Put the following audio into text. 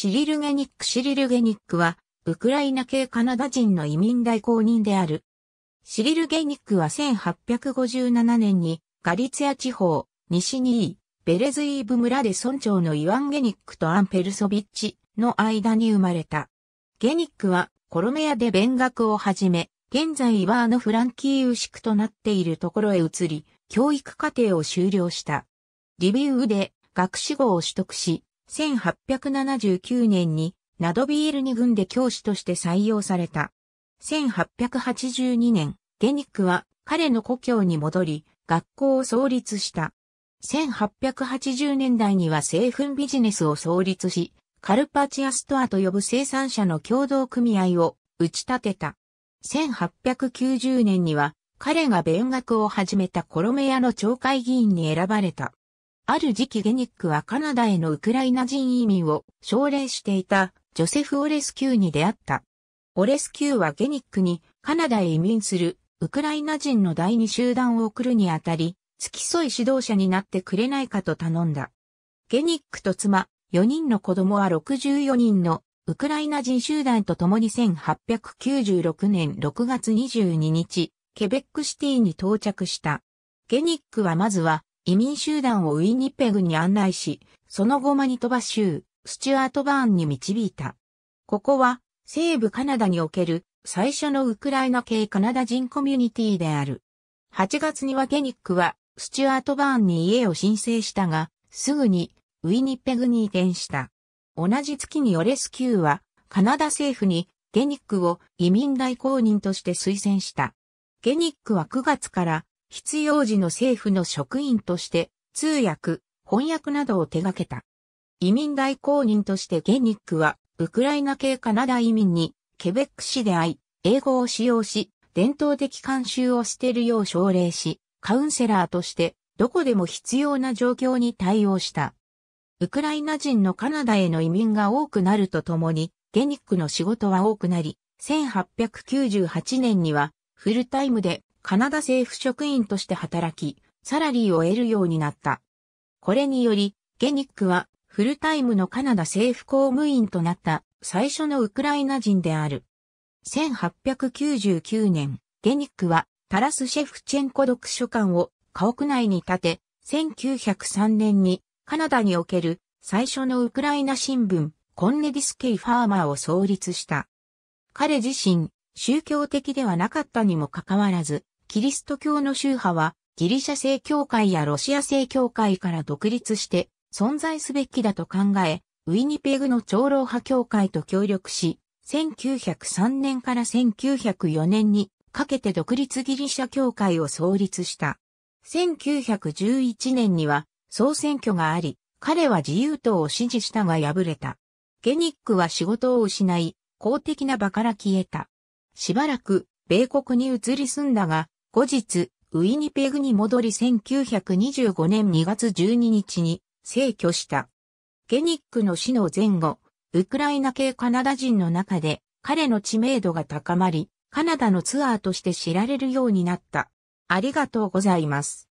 シリル・ゲニック・シリル・ゲニックは、ウクライナ系カナダ人の移民代行人である。シリル・ゲニックは1857年に、ガリツヤ地方、西にベレズイーブ村で村長のイワン・ゲニックとアンペルソビッチの間に生まれた。ゲニックはコロメアで勉学を始め、現在イワーのフランキーウシクとなっているところへ移り、教育課程を修了した。リビウで学士号を取得し、1879年にナドビール2軍で教師として採用された。1882年、ゲニックは彼の故郷に戻り、学校を創立した。1880年代には製粉ビジネスを創立し、カルパチアストアと呼ぶ生産者の共同組合を打ち立てた。1890年には彼が勉学を始めたコロメアの町会議員に選ばれた。ある時期ゲニックはカナダへのウクライナ人移民を奨励していたジョセフ・オレスキューに出会った。オレスキューはゲニックにカナダへ移民するウクライナ人の第二集団を送るにあたり、付き添い指導者になってくれないかと頼んだ。ゲニックと妻、4人の子供は64人のウクライナ人集団と共に1896年6月22日、ケベックシティに到着した。ゲニックはまずは移民集団をウィニペグに案内し、その後マニトバ州、スチュアートバーンに導いた。ここは、西部カナダにおける最初のウクライナ系カナダ人コミュニティである。8月にはゲニックは、スチュアートバーンに家を申請したが、すぐに、ウィニペグに移転した。同じ月にオレスキューは、カナダ政府に、ゲニックを移民代行人として推薦した。ゲニックは9月から必要時の政府の職員として、通訳、翻訳などを手掛けた。移民代行人としてゲニックは、ウクライナ系カナダ移民に、ケベック市で会い、英語を使用し、伝統的慣習を捨てるよう奨励し、カウンセラーとして、どこでも必要な状況に対応した。ウクライナ人のカナダへの移民が多くなるとともに、ゲニックの仕事は多くなり、1898年にはフルタイムでカナダ政府職員として働き、サラリーを得るようになった。これにより、ゲニックはフルタイムのカナダ政府公務員となった最初のウクライナ人である。1899年、ゲニックはタラスシェフチェンコ読書館を家屋内に建て、1903年にカナダにおける最初のウクライナ新聞コンネディスケイ・ファーマーを創立した。彼自身、宗教的ではなかったにもかかわらず、キリスト教の宗派はギリシャ正教会やロシア正教会から独立して存在すべきだと考え、ウィニペグの長老派教会と協力し、1903年から1904年にかけて独立ギリシャ教会を創立した。1911年には総選挙があり、彼は自由党を支持したが敗れた。ゲニックは仕事を失い、公的な場から消えた。しばらく米国に移り住んだが、後日、ウィニペグに戻り1925年2月12日に逝去した。ゲニックの死の前後、ウクライナ系カナダ人の中で彼の知名度が高まり、カナダのツアーとして知られるようになった。ありがとうございます。